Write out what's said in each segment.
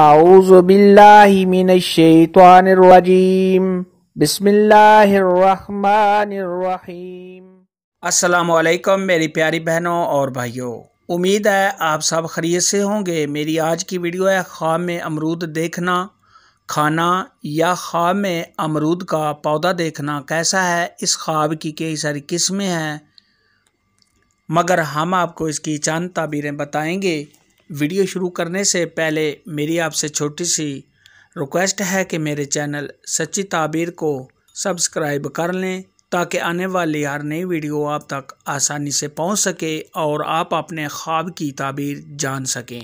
أعوذ بالله من الشيطان الرجيم بسم الله الرحمन अस्सलाम वालेकुम मेरी प्यारी बहनों और भाइयों उम्मीद है आप सब खरीय से होंगे मेरी आज की वीडियो है ख्वाब में अमरूद देखना खाना या ख्वाब में अमरूद का पौधा देखना कैसा है इस ख्वाब की कई सारी किस्में हैं मगर हम आपको इसकी चंद तबीरें बताएंगे वीडियो शुरू करने से पहले मेरी आपसे छोटी सी रिक्वेस्ट है कि मेरे चैनल सच्ची ताबीर को सब्सक्राइब कर लें ताकि आने वाली हर नई वीडियो आप तक आसानी से पहुंच सके और आप अपने ख्वाब की ताबीर जान सकें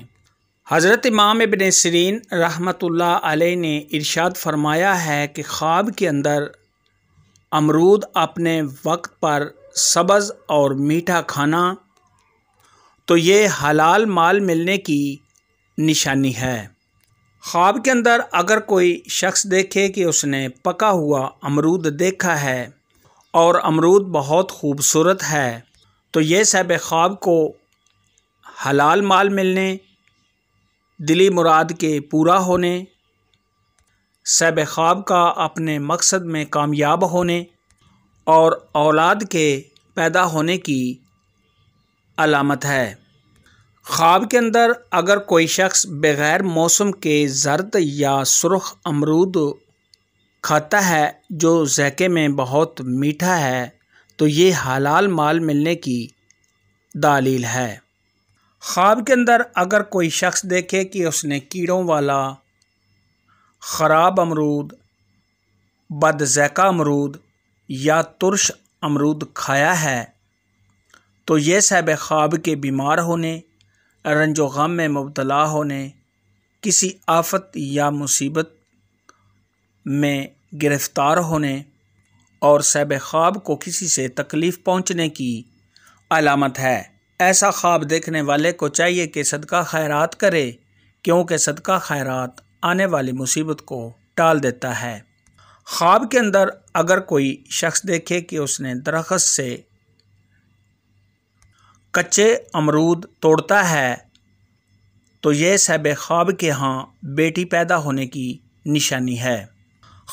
हज़रत इमाम इबन सरीन रहमत अलैह ने इरशाद फरमाया है कि ख्वाब के अंदर अमरूद अपने वक्त पर सब्ज़ और मीठा खाना तो ये हलाल माल मिलने की निशानी है ख्वाब के अंदर अगर कोई शख्स देखे कि उसने पका हुआ अमरूद देखा है और अमरूद बहुत खूबसूरत है तो ये सब ख्वाब को हलाल माल मिलने दिली मुराद के पूरा होने सब ख्वाब का अपने मकसद में कामयाब होने और औलाद के पैदा होने की अलामत है ख्वाब के अंदर अगर कोई शख्स बग़ैर मौसम के जर्द या सुरख अमरूद खाता है जो जैके में बहुत मीठा है तो ये हलाल माल मिलने की दालील है ख्वाब के अंदर अगर कोई शख्स देखे कि उसने कीड़ों वाला ख़राब अमरूद बदजैका अमरूद या तुरश अमरूद खाया है तो ये सैब ख्वाब के बीमार होने रंजो गम में मुबतला होने किसी आफत या मुसीबत में गिरफ़्तार होने और सैब ख्वाब को किसी से तकलीफ़ पहुँचने की अलामत है ऐसा ख्वाब देखने वाले को चाहिए कि सदका खैरात करे क्योंकि सदका खैरात आने वाली मुसीबत को टाल देता है ख्वाब के अंदर अगर कोई शख्स देखे कि उसने दरख्त से कच्चे अमरूद तोड़ता है तो यह सैब ख्वाब के यहाँ बेटी पैदा होने की निशानी है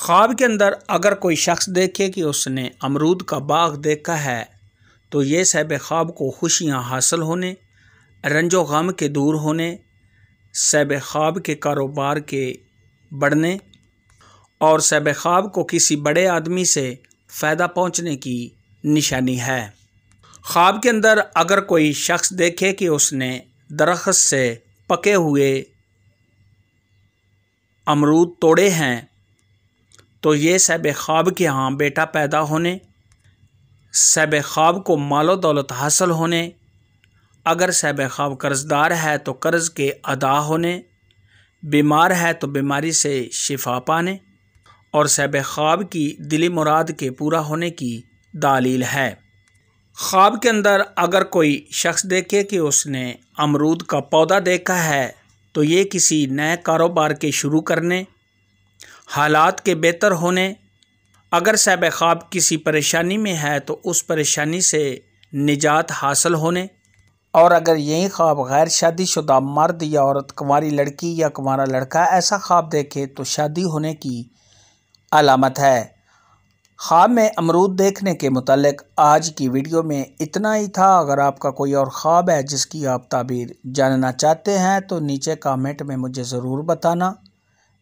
ख्वाब के अंदर अगर कोई शख्स देखे कि उसने अमरूद का बाग देखा है तो ये सैब ख्वाब को खुशियाँ हासिल होने रंजो गम के दूर होने सैब ख्वाब के कारोबार के बढ़ने और सैब ख्वाब को किसी बड़े आदमी से फ़ायदा पहुँचने की निशानी है ख्वाब के अंदर अगर कोई शख्स देखे कि उसने दरख्त से पके हुए अमरूद तोड़े हैं तो ये सैब ख्वाब के यहाँ बेटा पैदा होने सैब ख्वाब को मालो दौलत हासिल होने अगर सैब ख्वाब कर्जदार है तो कर्ज के अदा होने बीमार है तो बीमारी से शिफा पाने और सैब ख्वाब की दिली मुराद के पूरा होने की दालील है ख्वाब के अंदर अगर कोई शख्स देखे कि उसने अमरूद का पौधा देखा है तो ये किसी नए कारोबार के शुरू करने हालात के बेहतर होने अगर साहब ख्वाब किसी परेशानी में है तो उस परेशानी से निजात हासिल होने और अगर यही ख्वाब गैर शादीशुदा मर्द या औरत कुंवारी लड़की या कुंवारा लड़का ऐसा ख्वाब देखे तो शादी होने की अलामत है ख्वाब में अमरूद देखने के मतलब आज की वीडियो में इतना ही था अगर आपका कोई और ख्वाब है जिसकी आप ताबीर जानना चाहते हैं तो नीचे कामेंट में मुझे ज़रूर बताना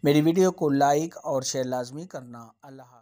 मेरी वीडियो को लाइक और शेयर लाजमी करना अल्लाह